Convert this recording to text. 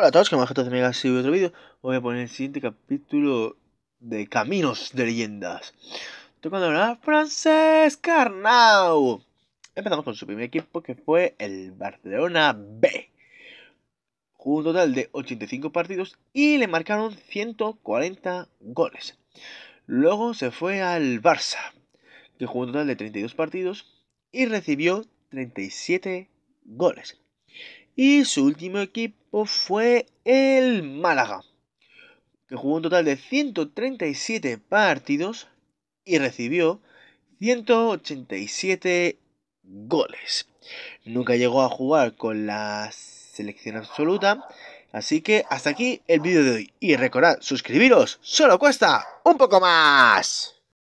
Hola a todos, que más de Mega sido otro vídeo. Voy a poner el siguiente capítulo de Caminos de Leyendas. Tocando la francés Carnau. Empezamos con su primer equipo que fue el Barcelona B. Jugó un total de 85 partidos y le marcaron 140 goles. Luego se fue al Barça, que jugó un total de 32 partidos y recibió 37 goles. Y su último equipo fue el Málaga, que jugó un total de 137 partidos y recibió 187 goles. Nunca llegó a jugar con la selección absoluta, así que hasta aquí el vídeo de hoy. Y recordad, suscribiros, solo cuesta un poco más.